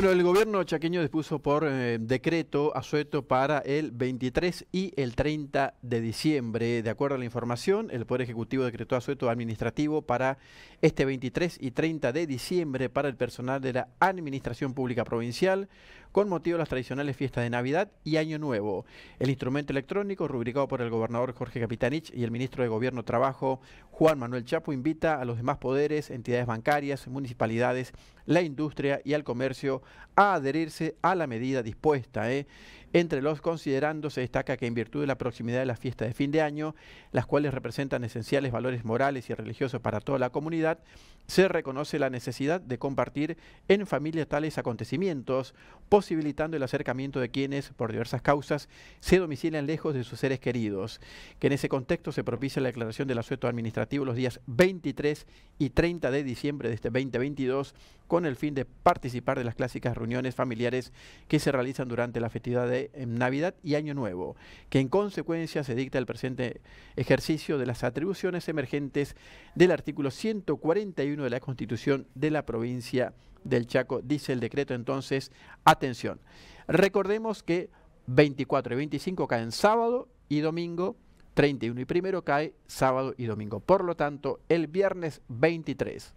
Bueno, el gobierno chaqueño dispuso por eh, decreto asueto para el 23 y el 30 de diciembre. De acuerdo a la información, el Poder Ejecutivo decretó asueto administrativo para este 23 y 30 de diciembre para el personal de la Administración Pública Provincial con motivo de las tradicionales fiestas de Navidad y Año Nuevo. El instrumento electrónico, rubricado por el gobernador Jorge Capitanich y el ministro de Gobierno Trabajo, Juan Manuel Chapo, invita a los demás poderes, entidades bancarias, municipalidades, la industria y al comercio a adherirse a la medida dispuesta. ¿eh? Entre los considerando se destaca que en virtud de la proximidad de las fiestas de fin de año, las cuales representan esenciales valores morales y religiosos para toda la comunidad, se reconoce la necesidad de compartir en familia tales acontecimientos, posibilitando el acercamiento de quienes, por diversas causas, se domicilian lejos de sus seres queridos. Que en ese contexto se propicia la declaración del asueto administrativo los días 23 y 30 de diciembre de este 2022, con el fin de participar de las clásicas reuniones familiares que se realizan durante la festividad de Navidad y Año Nuevo, que en consecuencia se dicta el presente ejercicio de las atribuciones emergentes del artículo 141 de la Constitución de la provincia del Chaco, dice el decreto entonces, atención. Recordemos que 24 y 25 caen sábado y domingo, 31 y primero cae sábado y domingo. Por lo tanto, el viernes 23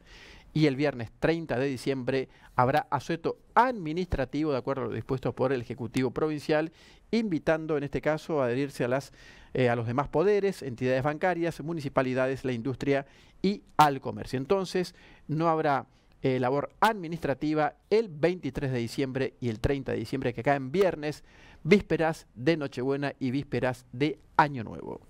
y el viernes 30 de diciembre habrá asueto administrativo de acuerdo a lo dispuesto por el Ejecutivo Provincial, invitando en este caso a adherirse a, las, eh, a los demás poderes, entidades bancarias, municipalidades, la industria y al comercio. Entonces, no habrá eh, labor administrativa el 23 de diciembre y el 30 de diciembre, que caen viernes, vísperas de Nochebuena y vísperas de Año Nuevo.